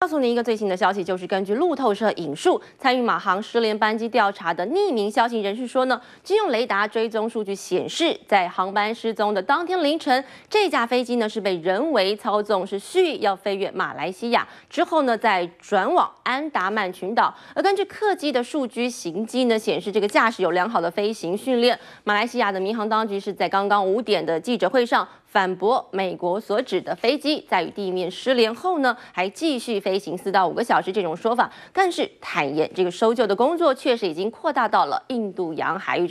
告诉您一个最新的消息，就是根据路透社引述参与马航失联班机调查的匿名消息人士说呢，军用雷达追踪数据显示，在航班失踪的当天凌晨，这架飞机呢是被人为操纵，是蓄意要飞越马来西亚，之后呢再转往安达曼群岛。而根据客机的数据行迹呢显示，这个驾驶有良好的飞行训练。马来西亚的民航当局是在刚刚五点的记者会上反驳美国所指的飞机在与地面失联后呢，还继续。飞行四到五个小时这种说法，但是坦言，这个搜救的工作确实已经扩大到了印度洋海域。